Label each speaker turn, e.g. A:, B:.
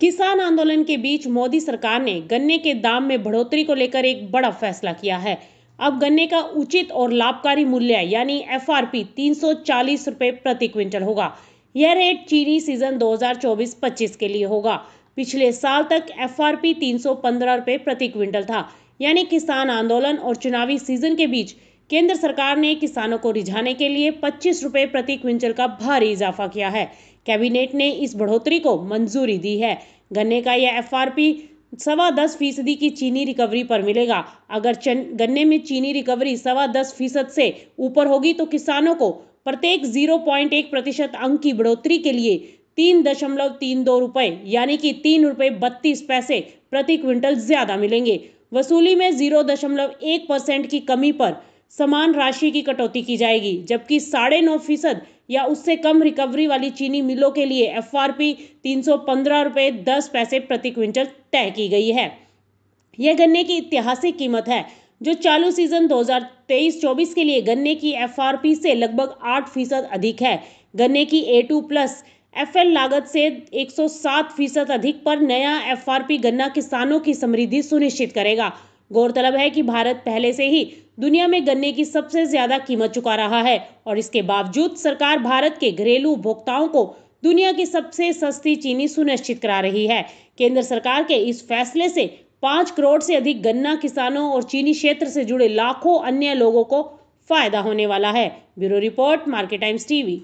A: किसान आंदोलन के बीच मोदी सरकार ने गन्ने के दाम में बढ़ोतरी को लेकर एक बड़ा फैसला किया है अब गन्ने का उचित और लाभकारी मूल्य यानी एफ आर पी प्रति क्विंटल होगा यह रेट चीनी सीजन 2024-25 के लिए होगा पिछले साल तक एफआरपी 315 रुपए प्रति क्विंटल था यानी किसान आंदोलन और चुनावी सीजन के बीच केंद्र सरकार ने किसानों को रिझाने के लिए पच्चीस रुपये प्रति क्विंटल का भारी इजाफा किया है कैबिनेट ने इस बढ़ोतरी को मंजूरी दी है गन्ने का यह पी सवा दस फीसदी की चीनी रिकवरी पर मिलेगा अगर गन्ने में चीनी रिकवरी सवा दस फीसद से ऊपर होगी तो किसानों को प्रत्येक जीरो पॉइंट एक प्रतिशत अंक की बढ़ोतरी के लिए तीन दशमलव तीन दो रुपये यानी कि तीन रुपये बत्तीस पैसे प्रति क्विंटल ज्यादा मिलेंगे वसूली में जीरो दशमलव एक परसेंट की कमी पर समान राशि की कटौती की जाएगी जबकि साढ़े नौ फीसद या उससे कम रिकवरी वाली चीनी मिलों के लिए एफ आर पी तीन सौ पंद्रह रुपये दस पैसे प्रति क्विंटल तय की गई है यह गन्ने की ऐतिहासिक कीमत है जो चालू सीजन 2023-24 के लिए गन्ने की एफ आर पी से लगभग आठ फीसद अधिक है गन्ने की A two plus F L लागत से 107 फीसद अधिक पर नया एफ आर पी गन्ना किसानों की समृद्धि सुनिश्चित करेगा गौरतलब है कि भारत पहले से ही दुनिया में गन्ने की सबसे ज्यादा कीमत चुका रहा है और इसके बावजूद सरकार भारत के घरेलू उपभोक्ताओं को दुनिया की सबसे सस्ती चीनी सुनिश्चित करा रही है केंद्र सरकार के इस फैसले से पाँच करोड़ से अधिक गन्ना किसानों और चीनी क्षेत्र से जुड़े लाखों अन्य लोगों को फायदा होने वाला है bureau report market times TV